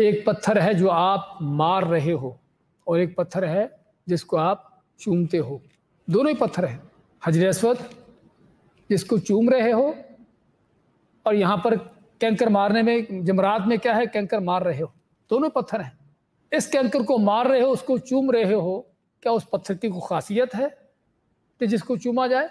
एक पत्थर है जो आप मार रहे हो और एक पत्थर है जिसको आप चूमते हो दोनों ही पत्थर हैं हजर अस्वद जिसको चूम रहे हो और यहाँ पर कैंकर मारने में जमरात में क्या है कैंकर मार रहे हो दोनों पत्थर हैं इस कैंकर को मार रहे हो उसको चूम रहे हो क्या उस पत्थर की कोई खासियत है कि जिसको चूमा जाए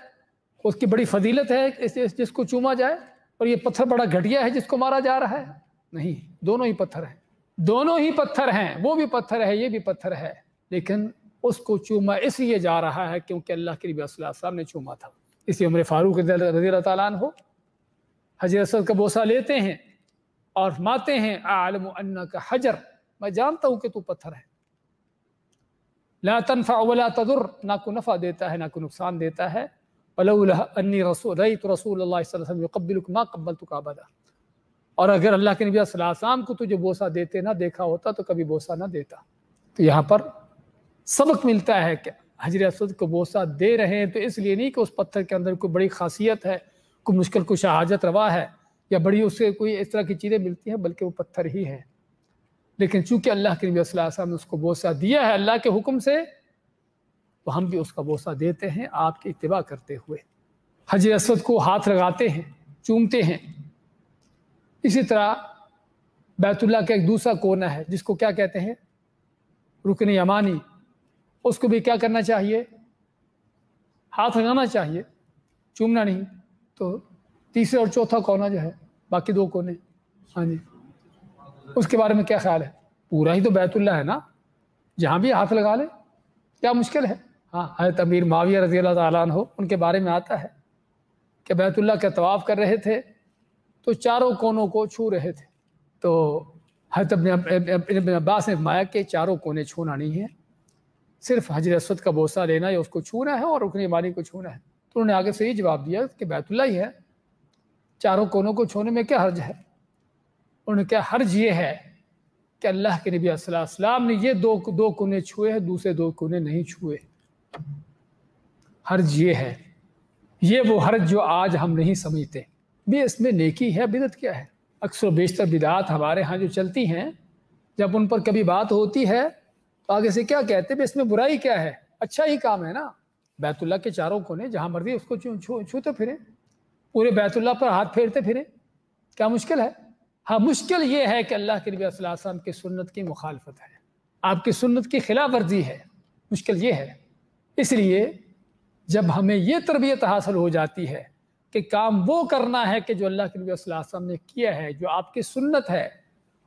उसकी बड़ी फजीलत है इस, इस जिसको चूमा जाए और ये पत्थर बड़ा घटिया है जिसको मारा जा रहा है नहीं दोनों ही पत्थर हैं दोनों ही पत्थर हैं वो भी पत्थर है ये भी पत्थर है लेकिन उसको चूमा इसलिए जा रहा है क्योंकि अल्लाह के नबी साहब ने चूमा था इसी उम्र फारूक रजी तन हो हजर असद का बोसा लेते हैं और माते हैं आलम का हजर मैं जानता हूँ कि तू पत्थर है ला तनफा वला तदुर ना को नफ़ा देता है ना को नुकसान देता है वला अन्नी रसूल रईत रसूल कब्बिल कब्बल तो काबादा और अगर अल्लाह के नबी सलाम को तुझे बोसा देते ना देखा होता तो कभी बोसा ना देता तो यहाँ पर सबक मिलता है क्या हजर असद को बोसा दे रहे हैं तो इसलिए नहीं कि उस पत्थर के अंदर कोई बड़ी खासियत है कोई मुश्किल को शहाजत रवा है या बड़ी उससे कोई इस तरह की चीज़ें मिलती हैं बल्कि वो पत्थर ही हैं लेकिन चूंकि अल्लाह के नबी ने उसको बोसा दिया है अल्लाह के हुक्म से तो हम भी उसका बोसा देते हैं आपकी इतबा करते हुए हजर असद को हाथ लगाते हैं चूमते हैं इसी तरह बैतुल्ला का एक दूसरा कोना है जिसको क्या कहते हैं रुकन यमानी उसको भी क्या करना चाहिए हाथ लगाना चाहिए चूमना नहीं तो तीसरा और चौथा कोना जो है बाकी दो कोने हाँ जी उसके बारे में क्या ख्याल है पूरा ही तो बैतुल्ला है ना जहाँ भी हाथ लगा ले क्या मुश्किल है हाँ हजरत अमीर माविया रजी अल्लाह तन हो उनके बारे में आता है कि बैतुल्ला का तवाफ़ कर रहे थे तो चारों कोनों को छू रहे थे तो हजरत अपने अब्बास ने माया कि चारों कोने छूना नहीं है सिर्फ हजर असद का बोसा लेना या उसको छूना है और रुकने वाली को छूना है तो उन्होंने आगे से ही जवाब दिया कि बैतुल्ला ही है चारों कोनों को छूने में क्या हर्ज है उन्होंने क्या हर्ज ये है कि अल्लाह के नबी असलाम ने ये दो दो कोने छुए हैं दूसरे दो कोने नहीं छुए हर्ज ये है ये वो हर्ज जो आज हम नहीं समझते भी इसमें नेकी है बिदत क्या है अक्सर बेशतर बिदात हमारे यहाँ जो चलती हैं जब उन पर कभी बात होती है तो आगे से क्या कहते हैं इसमें बुराई क्या है अच्छा ही काम है ना बैतुल्ला के चारों कोने जहाँ मर्जी उसको छू छू छूते तो फिरें पूरे बैतुल्ला पर हाथ फेरते फिरें क्या मुश्किल है हाँ मुश्किल ये है कि अल्लाह के नबी वसल्लम की सुन्नत की मुखालफत है आपकी सुन्नत की खिलाफ वर्जी है मुश्किल ये है इसलिए जब हमें ये तरबियत हासिल हो जाती है कि काम वो करना है कि जो अल्लाह के नबी वसल्लम ने किया है जो आपकी सुन्नत है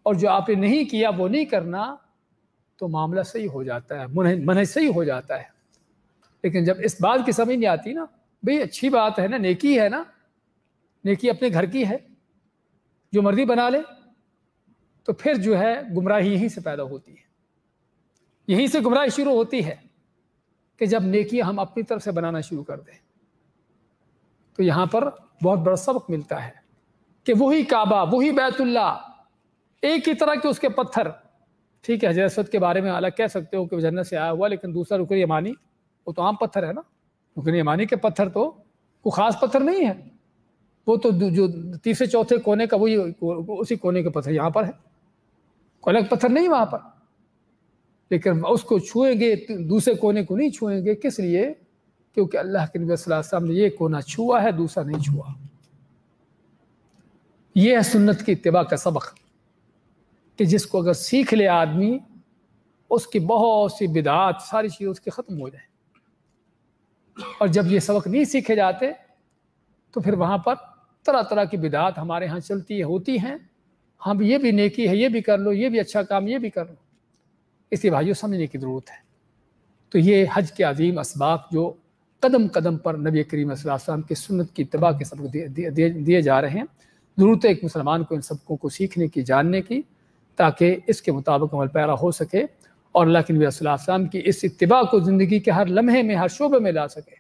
और जो आपने नहीं किया वो नहीं करना तो मामला सही हो जाता है मन मन सही हो जाता है लेकिन जब इस बात की समझ नहीं आती ना भाई अच्छी बात है ना नेकी है ना नेकी अपने घर की है जो मर्जी बना ले तो फिर जो है गुमराही यहीं से पैदा होती है यहीं से गुमराही शुरू होती है कि जब नेकी हम अपनी तरफ से बनाना शुरू कर दें तो यहाँ पर बहुत बड़ा सबक मिलता है कि वही काबा वही बैतुल्ला एक ही तरह के उसके पत्थर ठीक है हजरसवद के बारे में अलग कह सकते हो कि जन्नत से आया हुआ लेकिन दूसरा रुकन यमानी वो तो आम पत्थर है ना रुकन यमानी के पत्थर तो वो खास पत्थर नहीं है वो तो जो तीसरे चौथे कोने का वही उसी कोने के पत्थर यहाँ पर है कोई अलग पत्थर नहीं वहाँ पर लेकिन उसको छुएंगे दूसरे कोने को नहीं छुएंगे किस लिए क्योंकि अल्लाह के नबी ने ये कोना छुआ है दूसरा नहीं छुआ यह है सुन्नत की इतबा का सबक कि जिसको अगर सीख ले आदमी उसकी बहुत सी बिदात सारी चीज़ उसकी ख़त्म हो जाए और जब ये सबक नहीं सीखे जाते तो फिर वहाँ पर तरह तरह की बिदात हमारे यहाँ चलती है होती हैं हम हाँ ये भी नेकी है ये भी कर लो ये भी अच्छा काम ये भी कर लो इसी भाइयों समझने की ज़रूरत है तो ये हज के अजीम इसबाक जो कदम कदम पर नबी करीम वसल्लम की सुन्नत की तबाह के सबक दिए जा रहे हैं ज़रूरत एक मुसलमान को इन सबकों को सीखने की जानने की ताकि इसके मुताबिक अमल पैरा हो सके और अल्लाह के नबी की इस इतबा को ज़िंदगी के हर लम्हे में हर शोबे में ला सके